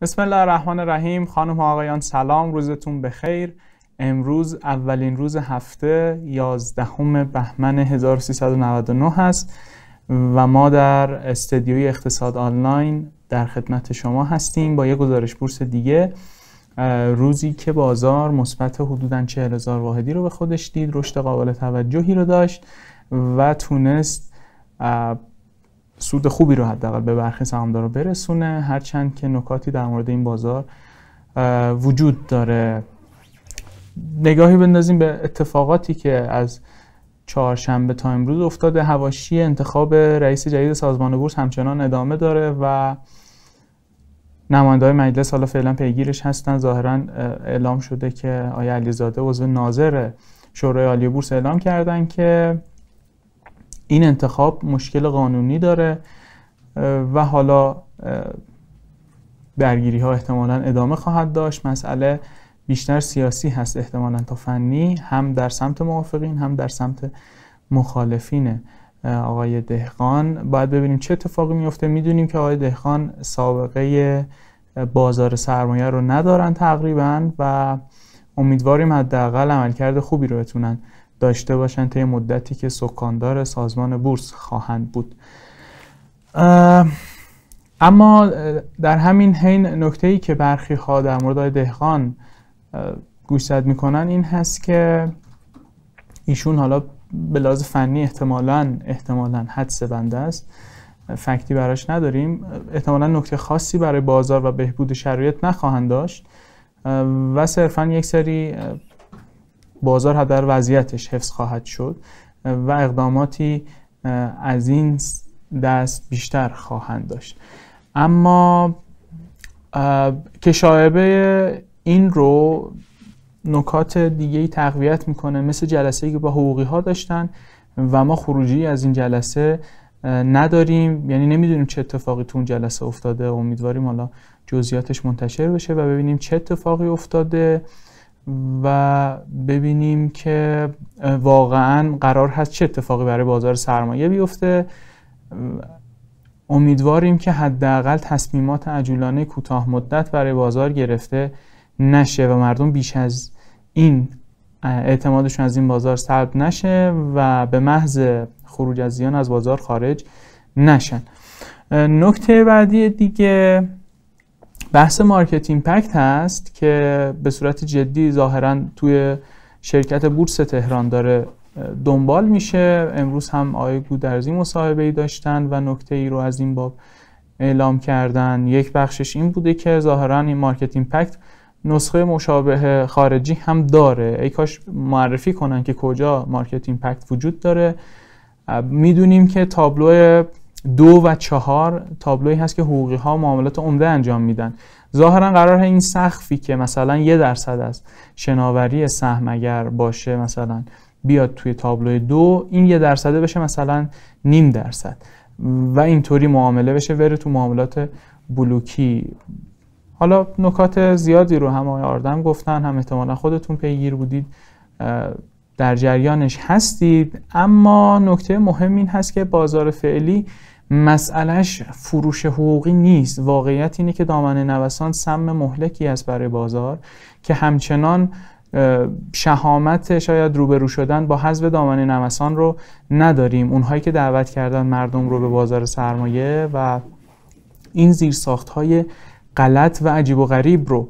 بسم الله الرحمن الرحیم خانم و آقایان سلام روزتون بخیر امروز اولین روز هفته 11 بهمن 1399 هست و ما در استدیوی اقتصاد آنلاین در خدمت شما هستیم با یه گزارش بورس دیگه روزی که بازار مثبت حدوداً 40 واحدی رو به خودش دید رشد قابل توجهی رو داشت و تونست سود خوبی رو حداقل به برخی سهامدارا برسونه هرچند که نکاتی در مورد این بازار وجود داره نگاهی بندازیم به اتفاقاتی که از چهارشنبه تا امروز افتاده هواشی انتخاب رئیس جدید سازمان بورس همچنان ادامه داره و نمایندهای مجلس حالا فعلا پیگیرش هستن ظاهرا اعلام شده که آیا علیزاده عضو ناظر شورای عالی بورس اعلام کردن که این انتخاب مشکل قانونی داره و حالا درگیری ها احتمالا ادامه خواهد داشت مسئله بیشتر سیاسی هست احتمالا تا فنی هم در سمت موافقین هم در سمت مخالفین آقای دهقان باید ببینیم چه اتفاقی میفته میدونیم که آقای دهقان سابقه بازار سرمایه رو ندارن تقریبا و امیدواریم حداقل عملکرد خوبی رو بتونن داشته باشند طی مدتی که سکاندار سازمان بورس خواهند بود اما در همین حین نکته ای که برخی ها در مورد دهقان گوشزد میکنن این هست که ایشون حالا به لحاظ فنی احتمالا احتمالا حدس بنده است فکتی براش نداریم احتمالا نکته خاصی برای بازار و بهبود شرایط نخواهند داشت و صرفا یک سری بازار هم در وضعیتش حفظ خواهد شد و اقداماتی از این دست بیشتر خواهند داشت اما که شایبه این رو نکات دیگه ای تقویت میکنه مثل جلسه که با حقوقی ها داشتن و ما خروجی از این جلسه نداریم یعنی نمیدونیم چه اتفاقی تو اون جلسه افتاده امیدواریم حالا جزئیاتش منتشر بشه و ببینیم چه اتفاقی افتاده و ببینیم که واقعا قرار هست چه اتفاقی برای بازار سرمایه بیفته امیدواریم که حداقل تصمیمات عجولانه کوتاه مدت برای بازار گرفته نشه و مردم بیش از این اعتمادشون از این بازار سلب نشه و به محض خروج از زیان از بازار خارج نشن نکته بعدی دیگه بحث مارکت ایمپکت هست که به صورت جدی ظاهرا توی شرکت بورس تهران داره دنبال میشه امروز هم آقای گودرزی مصاحبه ای داشتن و نکته ای رو از این باب اعلام کردن یک بخشش این بوده که ظاهرا این مارکت ایمپکت نسخه مشابه خارجی هم داره ای کاش معرفی کنن که کجا مارکت ایمپکت وجود داره میدونیم که تابلو دو و چهار تابلوی هست که حقوقی ها معاملات عمده انجام میدن ظاهرا قرار این سخفی که مثلا یه درصد از شناوری سهم اگر باشه مثلا بیاد توی تابلوی دو این یه درصده بشه مثلا نیم درصد و اینطوری معامله بشه بره تو معاملات بلوکی حالا نکات زیادی رو هم آقای آردم گفتن هم احتمالا خودتون پیگیر بودید در جریانش هستید اما نکته مهم این هست که بازار فعلی مسئلهش فروش حقوقی نیست واقعیت اینه که دامنه نوسان سم مهلکی است برای بازار که همچنان شهامت شاید روبرو شدن با حذف دامنه نوسان رو نداریم اونهایی که دعوت کردن مردم رو به بازار سرمایه و این زیرساخت های غلط و عجیب و غریب رو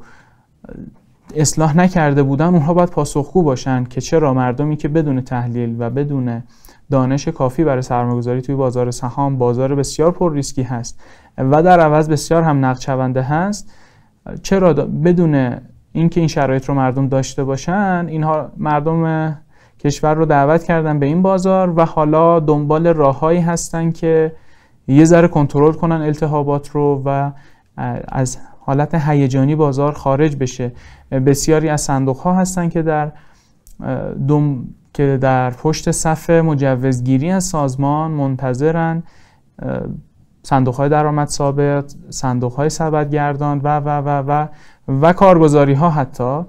اصلاح نکرده بودن اونها باید پاسخگو باشن که چرا مردمی که بدون تحلیل و بدون دانش کافی برای سرمایه‌گذاری توی بازار سهام بازار بسیار پر ریسکی هست و در عوض بسیار هم نقدشونده هست چرا بدون اینکه این شرایط رو مردم داشته باشن اینها مردم کشور رو دعوت کردن به این بازار و حالا دنبال راههایی هستن که یه ذره کنترل کنن التهابات رو و از حالت هیجانی بازار خارج بشه بسیاری از صندوق ها هستن که در که در پشت صفحه مجوزگیری از سازمان منتظرن صندوق های درآمد ثابت، صندوق های گردان و و و و و کارگزاری ها حتی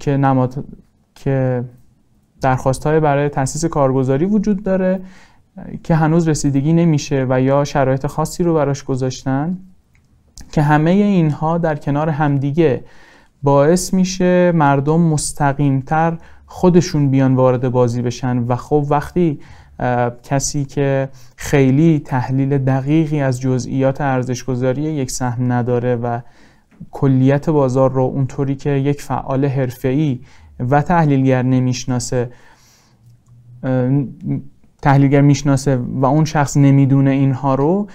که نماد که درخواست های برای تاسیس کارگزاری وجود داره که هنوز رسیدگی نمیشه و یا شرایط خاصی رو براش گذاشتن که همه اینها در کنار همدیگه باعث میشه مردم مستقیمتر خودشون بیان وارد بازی بشن و خب وقتی کسی که خیلی تحلیل دقیقی از جزئیات ارزشگذاری یک سهم نداره و کلیت بازار رو اونطوری که یک فعال حرفه‌ای و تحلیلگر نمیشناسه تحلیلگر میشناسه و اون شخص نمیدونه اینها رو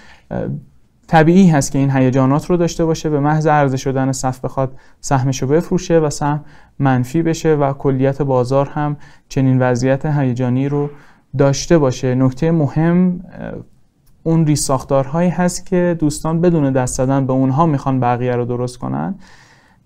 طبیعی هست که این هیجانات رو داشته باشه به محض عرضه شدن صف بخواد سهمش رو بفروشه و سهم منفی بشه و کلیت بازار هم چنین وضعیت هیجانی رو داشته باشه نکته مهم اون ریساختارهایی هست که دوستان بدون دست زدن به اونها میخوان بقیه رو درست کنن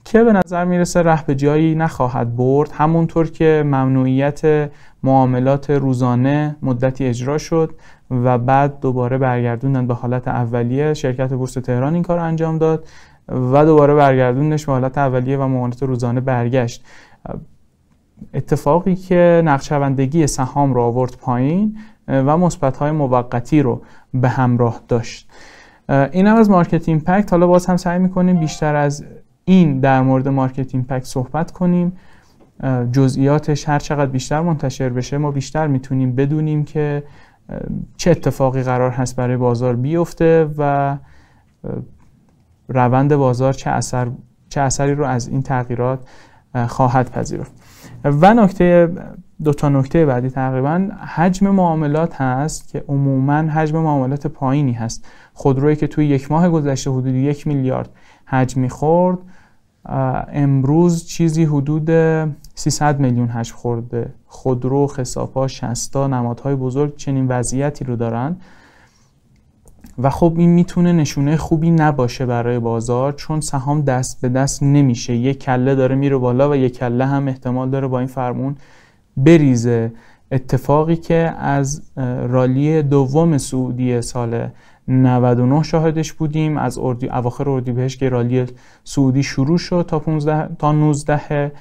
که به نظر میرسه ره به جایی نخواهد برد همونطور که ممنوعیت معاملات روزانه مدتی اجرا شد و بعد دوباره برگردوندن به حالت اولیه شرکت بورس تهران این کار انجام داد و دوباره برگردوندش به حالت اولیه و معاملات روزانه برگشت اتفاقی که نقشوندگی سهام را آورد پایین و های موقتی رو به همراه داشت این هم از مارکت ایمپکت حالا باز هم سعی میکنیم بیشتر از این در مورد مارکت ایمپکت صحبت کنیم جزئیاتش هر چقدر بیشتر منتشر بشه ما بیشتر میتونیم بدونیم که چه اتفاقی قرار هست برای بازار بیفته و روند بازار چه, اثر، چه اثری رو از این تغییرات خواهد پذیرفت و نکته دو تا نکته بعدی تقریبا حجم معاملات هست که عموما حجم معاملات پایینی هست خودرویی که توی یک ماه گذشته حدود یک میلیارد حجم میخورد امروز چیزی حدود 300 میلیون هش خورده خودرو خسافا شستا نمادهای بزرگ چنین وضعیتی رو دارن و خب این میتونه نشونه خوبی نباشه برای بازار چون سهام دست به دست نمیشه یک کله داره میره بالا و یک کله هم احتمال داره با این فرمون بریزه اتفاقی که از رالی دوم سعودی سال 99 شاهدش بودیم از اردی... اواخر اردیبهشت که رالی سعودی شروع شد تا 15 تا 19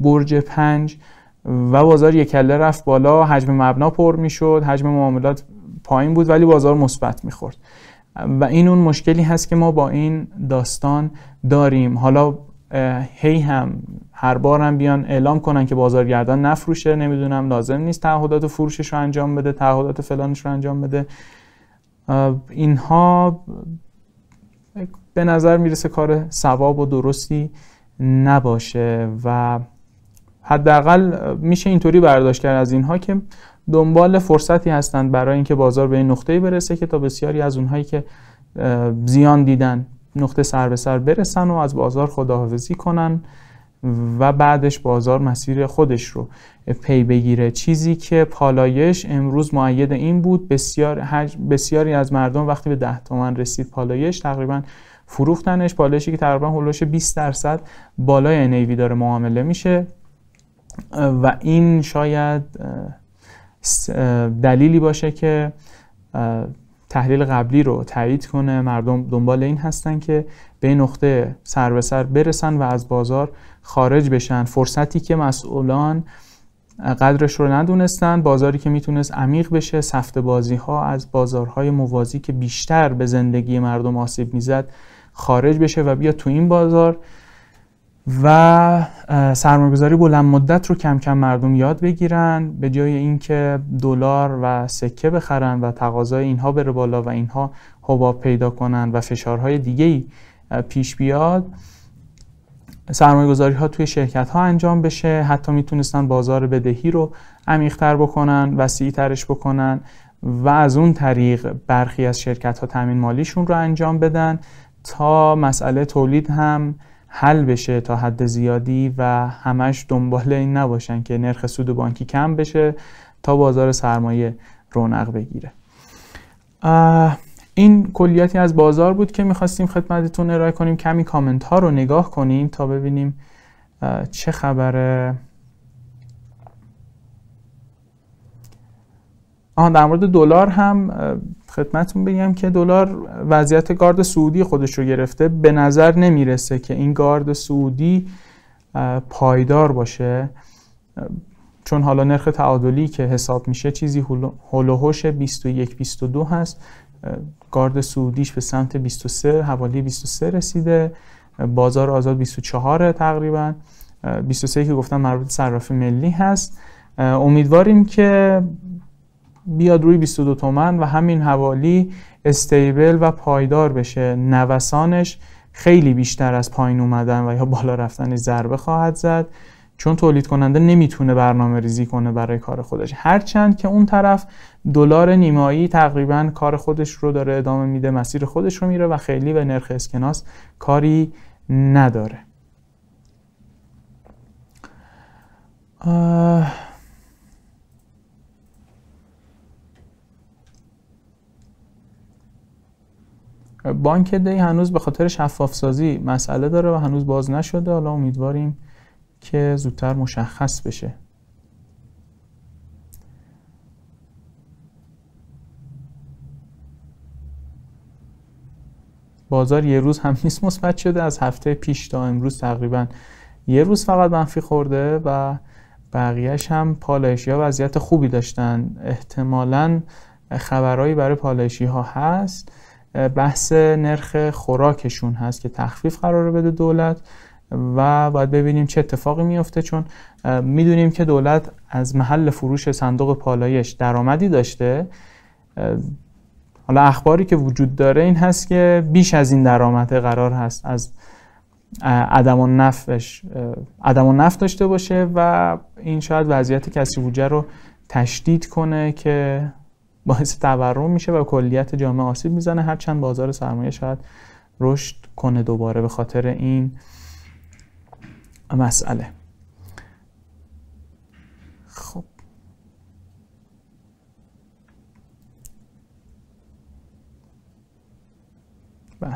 برج 5 و بازار یک کله رفت بالا حجم مبنا پر میشد حجم معاملات پایین بود ولی بازار مثبت میخورد و این اون مشکلی هست که ما با این داستان داریم حالا هی هم هر بار هم بیان اعلام کنن که بازارگردان نفروشه نمیدونم لازم نیست تعهدات فروشش رو انجام بده تعهدات فلانش رو انجام بده اینها به نظر میرسه کار ثواب و درستی نباشه و حداقل میشه اینطوری برداشت کرد از اینها که دنبال فرصتی هستند برای اینکه بازار به این نقطه‌ای برسه که تا بسیاری از اونهایی که زیان دیدن نقطه سر به سر برسن و از بازار خداحافظی کنن و بعدش بازار مسیر خودش رو پی بگیره چیزی که پالایش امروز معید این بود بسیار بسیاری از مردم وقتی به 10 تومن رسید پالایش تقریبا فروختنش پالایشی که تقریبا هلوش 20 درصد بالای نیوی داره معامله میشه و این شاید دلیلی باشه که تحلیل قبلی رو تایید کنه مردم دنبال این هستن که به نقطه سر به سر برسن و از بازار خارج بشن فرصتی که مسئولان قدرش رو ندونستن بازاری که میتونست عمیق بشه سفت بازی ها از بازارهای موازی که بیشتر به زندگی مردم آسیب میزد خارج بشه و بیا تو این بازار و سرمایه‌گذاری بلند مدت رو کم کم مردم یاد بگیرن به جای اینکه دلار و سکه بخرن و تقاضای اینها بره بالا و اینها حباب پیدا کنن و فشارهای دیگه پیش بیاد سرمایه گذاری ها توی شرکت ها انجام بشه حتی میتونستن بازار بدهی رو عمیقتر بکنن وسیعی ترش بکنن و از اون طریق برخی از شرکت ها مالیشون رو انجام بدن تا مسئله تولید هم حل بشه تا حد زیادی و همش دنبال این نباشن که نرخ سود بانکی کم بشه تا بازار سرمایه رونق بگیره این کلیاتی از بازار بود که میخواستیم خدمتتون ارائه کنیم کمی کامنت ها رو نگاه کنیم تا ببینیم چه خبره آها در مورد دلار هم خدمتتون بگم که دلار وضعیت گارد سعودی خودش رو گرفته به نظر نمیرسه که این گارد سعودی پایدار باشه چون حالا نرخ تعادلی که حساب میشه چیزی هلوهوش 21 22 هست گارد سعودیش به سمت 23 حوالی 23 رسیده بازار آزاد 24 تقریبا 23 که گفتم مربوط صراف ملی هست امیدواریم که بیاد روی 22 تومن و همین حوالی استیبل و پایدار بشه نوسانش خیلی بیشتر از پایین اومدن و یا بالا رفتن ضربه خواهد زد چون تولید کننده نمیتونه برنامه ریزی کنه برای کار خودش هرچند که اون طرف دلار نیمایی تقریبا کار خودش رو داره ادامه میده مسیر خودش رو میره و خیلی به نرخ اسکناس کاری نداره بانک دی هنوز به خاطر شفاف سازی مسئله داره و هنوز باز نشده حالا امیدواریم که زودتر مشخص بشه بازار یه روز هم نیست مثبت شده از هفته پیش تا امروز تقریبا یه روز فقط منفی خورده و بقیهش هم پالایشی ها وضعیت خوبی داشتن احتمالا خبرهایی برای پالایشی ها هست بحث نرخ خوراکشون هست که تخفیف قرار بده دولت و باید ببینیم چه اتفاقی میفته چون میدونیم که دولت از محل فروش صندوق پالایش درآمدی داشته حالا اخباری که وجود داره این هست که بیش از این درآمد قرار هست از عدم و نفش عدم نفت داشته باشه و این شاید وضعیت کسی بوجه رو تشدید کنه که باعث تورم میشه و کلیت جامعه آسیب میزنه هرچند بازار سرمایه شاید رشد کنه دوباره به خاطر این مسئله خب بله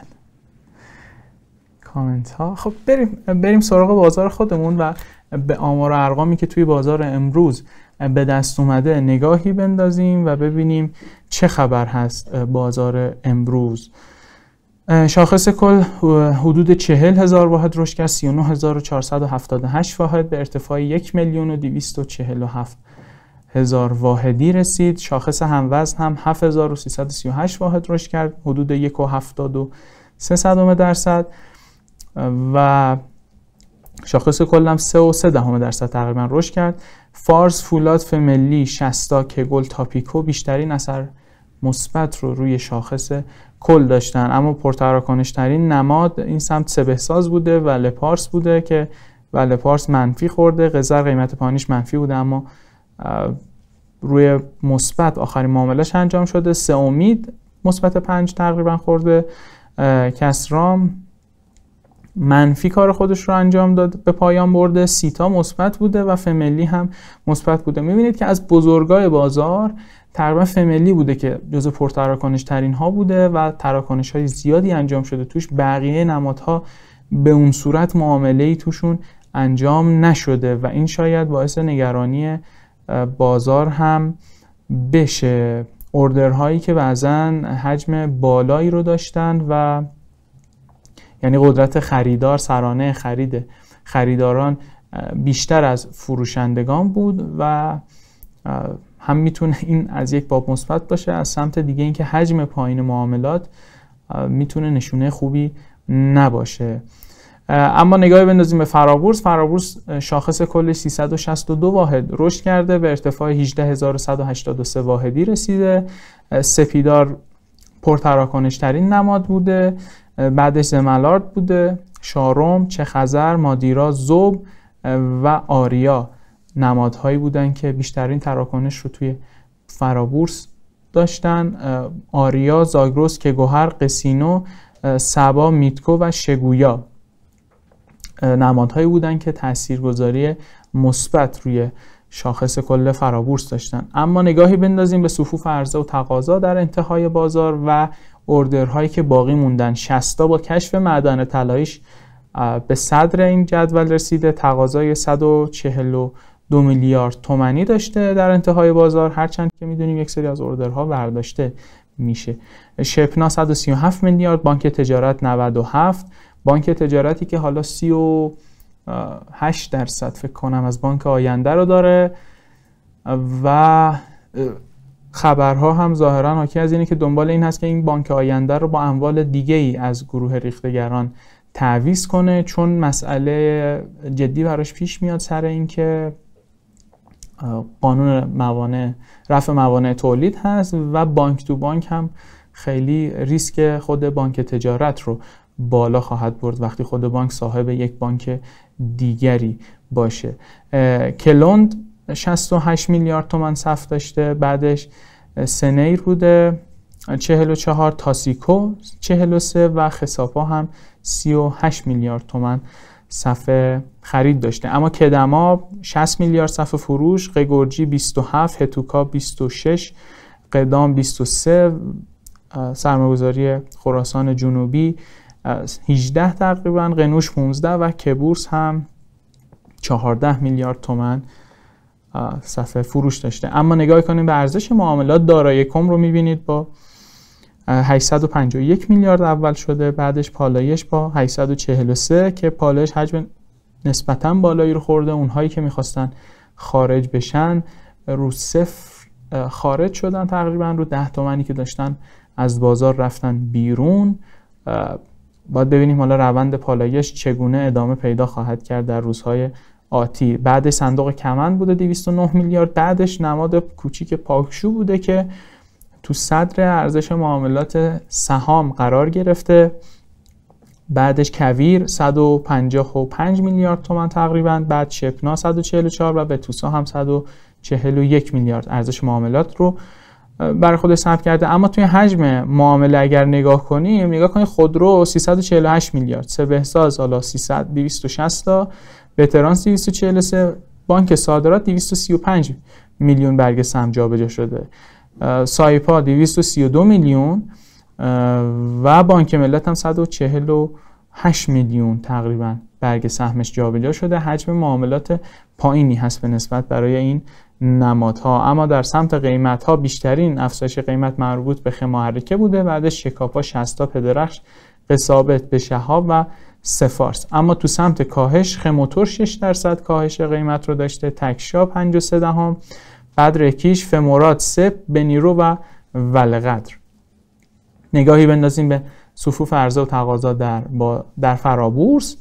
کامنت ها خب بریم بریم سراغ بازار خودمون و به آمار و ارقامی که توی بازار امروز به دست اومده نگاهی بندازیم و ببینیم چه خبر هست بازار امروز شاخص کل حدود 40 هزار واحد رشد کرد 39478 واحد به ارتفاع 1 میلیون و هزار واحدی رسید شاخص هموزن هم 7338 واحد رشد کرد حدود 1 درصد و شاخص کل هم 3 دهم درصد تقریبا رشد کرد فارس فولاد فملی که گل تاپیکو بیشترین اثر مثبت رو روی شاخص کل داشتن اما ترین نماد این سمت سبهساز بوده و لپارس بوده که و لپارس منفی خورده قزر قیمت پانیش منفی بوده اما روی مثبت آخرین معاملش انجام شده سه امید مثبت پنج تقریبا خورده کسرام منفی کار خودش رو انجام داد به پایان برده سیتا مثبت بوده و فملی هم مثبت بوده میبینید که از بزرگای بازار تقریبا فمیلی بوده که جزء پرتراکنش ترین ها بوده و تراکنش های زیادی انجام شده توش بقیه نمادها به اون صورت معامله ای توشون انجام نشده و این شاید باعث نگرانی بازار هم بشه اوردرهایی که بعضا حجم بالایی رو داشتن و یعنی قدرت خریدار سرانه خرید خریداران بیشتر از فروشندگان بود و هم میتونه این از یک باب مثبت باشه از سمت دیگه اینکه حجم پایین معاملات میتونه نشونه خوبی نباشه اما نگاهی بندازیم به فرابورس فرابورس شاخص کل 362 واحد رشد کرده به ارتفاع 18183 واحدی رسیده سپیدار پرتراکنش ترین نماد بوده بعدش زملارد بوده شارم چخزر مادیرا زوب و آریا نمادهایی بودن که بیشترین تراکنش رو توی فرابورس داشتن آریا، زاگروس، کگوهر، قسینو، سبا، میتکو و شگویا نمادهایی بودن که تاثیرگذاری مثبت روی شاخص کل فرابورس داشتن اما نگاهی بندازیم به صفوف عرضه و تقاضا در انتهای بازار و اوردرهایی که باقی موندن شستا با کشف معدن طلایش به صدر این جدول رسیده تقاضای 140 دو میلیارد تومنی داشته در انتهای بازار هرچند که میدونیم یک سری از اوردرها برداشته میشه شپنا 137 میلیارد بانک تجارت 97 بانک تجارتی که حالا 38 درصد فکر کنم از بانک آینده رو داره و خبرها هم ظاهرا حاکی از اینه که دنبال این هست که این بانک آینده رو با اموال دیگه ای از گروه ریختگران تعویز کنه چون مسئله جدی براش پیش میاد سر اینکه قانون موانع رفع موانع تولید هست و بانک تو بانک هم خیلی ریسک خود بانک تجارت رو بالا خواهد برد وقتی خود بانک صاحب یک بانک دیگری باشه کلوند 68 میلیارد تومن صف داشته بعدش سنیر بوده 44 تاسیکو 43 و خساپا هم 38 میلیارد تومن صفحه خرید داشته اما کدما 60 میلیارد صفحه فروش قگرجی 27 هتوکا 26 قدام 23 سرمایه‌گذاری خراسان جنوبی 18 تقریبا قنوش 15 و کبورس هم 14 میلیارد تومن صفحه فروش داشته اما نگاه کنیم به ارزش معاملات دارای کم رو میبینید با 851 میلیارد اول شده بعدش پالایش با 843 که پالایش حجم نسبتا بالایی رو خورده اونهایی که میخواستن خارج بشن رو صفر خارج شدن تقریبا رو ده تومنی که داشتن از بازار رفتن بیرون باید ببینیم حالا روند پالایش چگونه ادامه پیدا خواهد کرد در روزهای آتی بعد صندوق کمند بوده 209 میلیارد بعدش نماد کوچیک پاکشو بوده که تو صدر ارزش معاملات سهام قرار گرفته بعدش کویر 155 میلیارد تومن تقریبا بعد شپنا 144 و بتوسا هم 141 میلیارد ارزش معاملات رو برای خودش ثبت کرده اما توی حجم معامله اگر نگاه کنیم نگاه کنید خودرو 348 میلیارد سه بهساز حالا 300 260 تا وترانس 343 بانک صادرات 235 میلیون برگ سهم جابجا شده سایپا 232 میلیون و بانک ملت هم 148 میلیون تقریبا برگ سهمش جابجا شده حجم معاملات پایینی هست به نسبت برای این نمادها اما در سمت قیمت ها بیشترین افزایش قیمت مربوط به خمارکه بوده بعدش شکاپا 60 پدرخش قصابت به شهاب و سفارس اما تو سمت کاهش خموتور 6 درصد کاهش قیمت رو داشته تکشا 53 دهم ده قدر کیش فمورات سپ به نیرو و ولقدر نگاهی بندازیم به صفوف عرضه و تقاضا در, با در فرابورس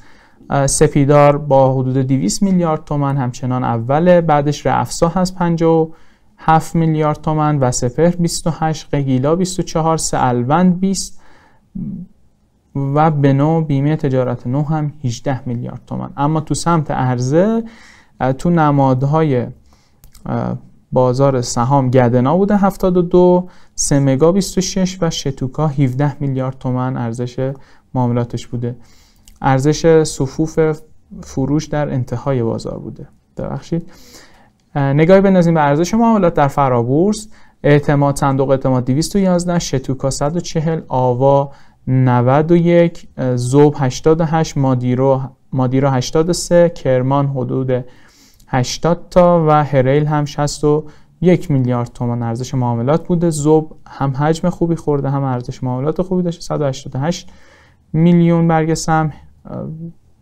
سپیدار با حدود 200 میلیارد تومن همچنان اوله بعدش رفسا هست 57 میلیارد تومن و سپهر 28 قگیلا 24 سالوند 20 و نوع بیمه تجارت نو هم 18 میلیارد تومن اما تو سمت عرضه تو نمادهای بازار سهام گدنا بوده 72 سمگا 26 و شتوکا 17 میلیارد تومن ارزش معاملاتش بوده ارزش صفوف فروش در انتهای بازار بوده ببخشید نگاهی بندازیم به ارزش معاملات در فرابورس اعتماد صندوق اعتماد 211 شتوکا 140 آوا 91 زوب 88 مادیرو مادیرو 83 کرمان حدود 80 تا و هریل هم 61 میلیارد تومان ارزش معاملات بوده زوب هم حجم خوبی خورده هم ارزش معاملات خوبی داشته 188 میلیون برگ سهم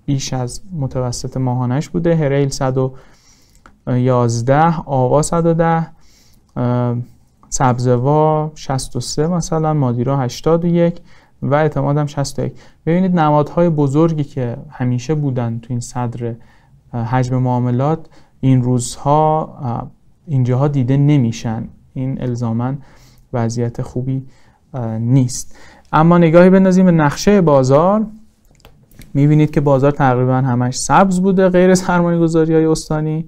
بیش از متوسط ماهانش بوده هریل 111 آوا 110 سبزوا 63 مثلا مادیرا 81 و اعتمادم 61 ببینید نمادهای بزرگی که همیشه بودن تو این صدر حجم معاملات این روزها اینجاها دیده نمیشن این الزاما وضعیت خوبی نیست اما نگاهی بندازیم به نقشه بازار میبینید که بازار تقریبا همش سبز بوده غیر سرمایه گذاری های استانی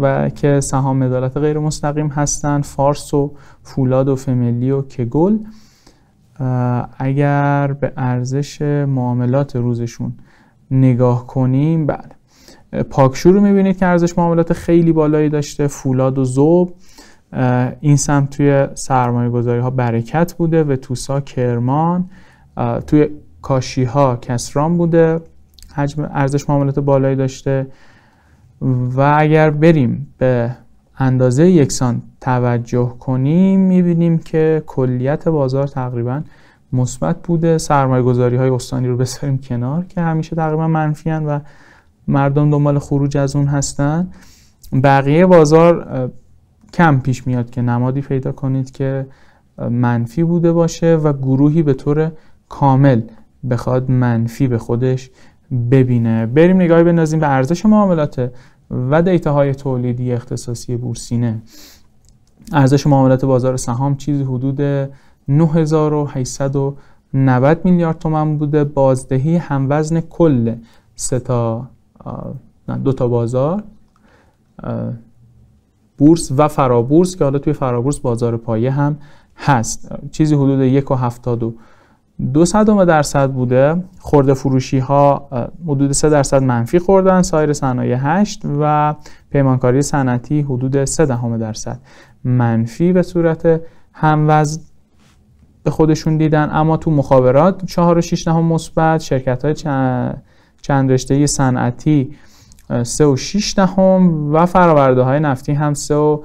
و که سهام مدالت غیر مستقیم هستن فارس و فولاد و فملی و کگل اگر به ارزش معاملات روزشون نگاه کنیم بعد بله. پاکشو رو میبینید که ارزش معاملات خیلی بالایی داشته فولاد و زوب این سمت توی سرمایه گذاری ها برکت بوده و توسا کرمان توی کاشی ها کسران بوده حجم ارزش معاملات بالایی داشته و اگر بریم به اندازه یکسان توجه کنیم میبینیم که کلیت بازار تقریبا مثبت بوده سرمایه گذاری های استانی رو بذاریم کنار که همیشه تقریبا منفی و مردم دنبال خروج از اون هستن بقیه بازار کم پیش میاد که نمادی پیدا کنید که منفی بوده باشه و گروهی به طور کامل بخواد منفی به خودش ببینه بریم نگاهی بندازیم به ارزش معاملات و دیتاهای تولیدی اختصاصی بورسینه ارزش معاملات بازار سهام چیزی حدود 9890 میلیارد تومن بوده بازدهی هم وزن کل سه تا دو تا بازار بورس و فرابورس که حالا توی فرابورس بازار پایه هم هست چیزی حدود یک و هفتاد و دو صدم درصد بوده خورده فروشی ها حدود سه درصد منفی خوردن سایر صنایع هشت و پیمانکاری صنعتی حدود سه دهم درصد منفی به صورت هموزن به خودشون دیدن اما تو مخابرات چهار و شیش دهم مثبت شرکت های چند چند رشته صنعتی 3 و 6 دهم و فرآورده های نفتی هم 3 و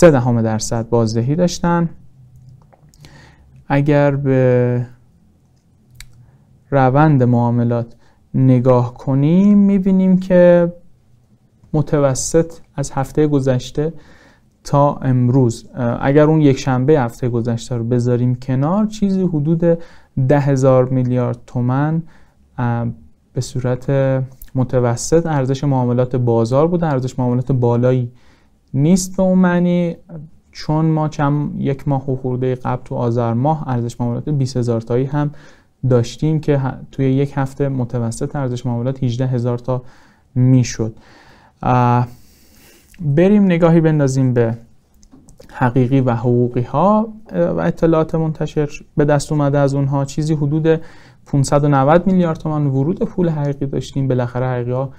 دهم درصد بازدهی داشتن اگر به روند معاملات نگاه کنیم میبینیم که متوسط از هفته گذشته تا امروز اگر اون یک شنبه هفته گذشته رو بذاریم کنار چیزی حدود ده هزار میلیارد تومن به صورت متوسط ارزش معاملات بازار بود ارزش معاملات بالایی نیست به اون معنی چون ما چند یک ماه خورده قبل تو آذر ماه ارزش معاملات 20000 تایی هم داشتیم که توی یک هفته متوسط ارزش معاملات هزار تا میشد بریم نگاهی بندازیم به حقیقی و حقوقی ها و اطلاعات منتشر به دست اومده از اونها چیزی حدود 590 میلیارد تومان ورود پول حقیقی داشتیم بالاخره حقیقی ها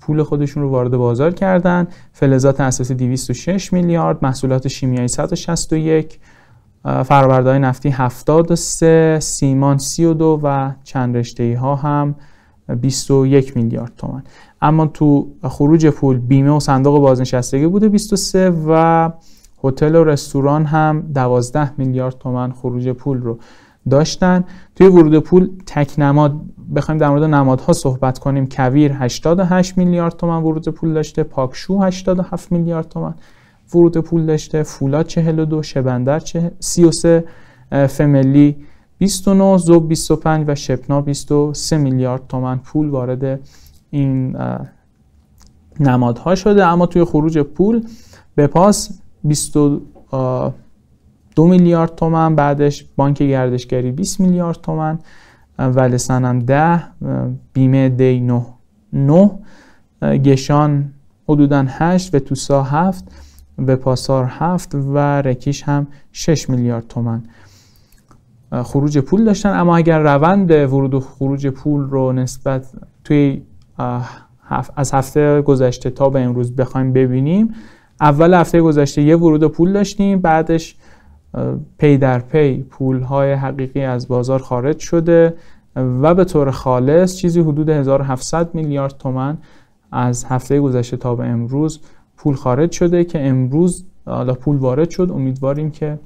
پول خودشون رو وارد بازار کردن فلزات اساسی 206 میلیارد محصولات شیمیایی 161 فرآورده‌های نفتی 73 سیمان 32 و چند رشته ها هم 21 میلیارد تومن اما تو خروج پول بیمه و صندوق بازنشستگی بوده 23 و هتل و رستوران هم 12 میلیارد تومن خروج پول رو داشتن توی ورود پول تک نماد بخوایم در مورد نمادها صحبت کنیم کویر 88 میلیارد تومن ورود پول داشته پاکشو 87 میلیارد تومن ورود پول داشته فولاد 42 شبندر 33 فملی 29 زوب 25 و شپنا 23 میلیارد تومن پول وارد این نمادها شده اما توی خروج پول به پاس 20 دو میلیارد تومن بعدش بانک گردشگری 20 میلیارد تومن و هم 10 بیمه دی 9 گشان حدودا 8 و توسا 7 و پاسار 7 و رکیش هم 6 میلیارد تومن خروج پول داشتن اما اگر روند ورود و خروج پول رو نسبت توی از هفته گذشته تا به امروز بخوایم ببینیم اول هفته گذشته یه ورود پول داشتیم بعدش پی در پی پول های حقیقی از بازار خارج شده و به طور خالص چیزی حدود 1700 میلیارد تومن از هفته گذشته تا به امروز پول خارج شده که امروز حالا پول وارد شد امیدواریم که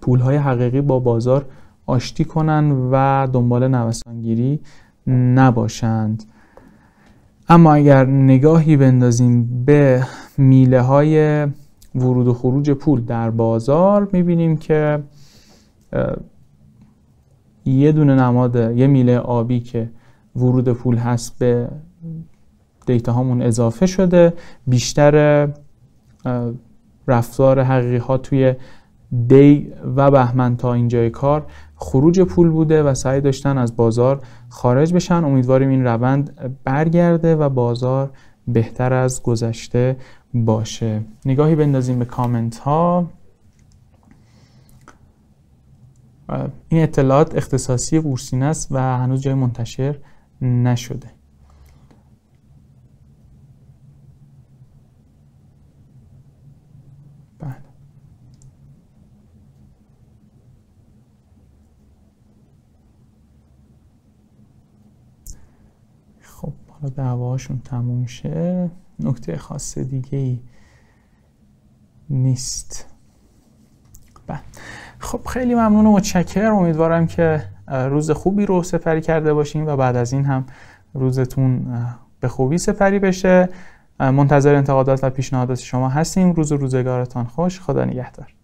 پول های حقیقی با بازار آشتی کنن و دنبال نوسانگیری نباشند اما اگر نگاهی بندازیم به میله های ورود و خروج پول در بازار میبینیم که یه دونه نماد یه میله آبی که ورود پول هست به دیتا اضافه شده بیشتر رفتار حقیقی ها توی دی و بهمن تا اینجای کار خروج پول بوده و سعی داشتن از بازار خارج بشن امیدواریم این روند برگرده و بازار بهتر از گذشته باشه نگاهی بندازیم به کامنت ها این اطلاعات اختصاصی بورسین است و هنوز جای منتشر نشده بله. خب حالا دعواشون تموم شه نکته خاص دیگه ای نیست بله. خب خیلی ممنون و متشکرم امیدوارم که روز خوبی رو سپری کرده باشین و بعد از این هم روزتون به خوبی سپری بشه منتظر انتقادات و پیشنهادات شما هستیم روز روزگارتان خوش خدا نگهدار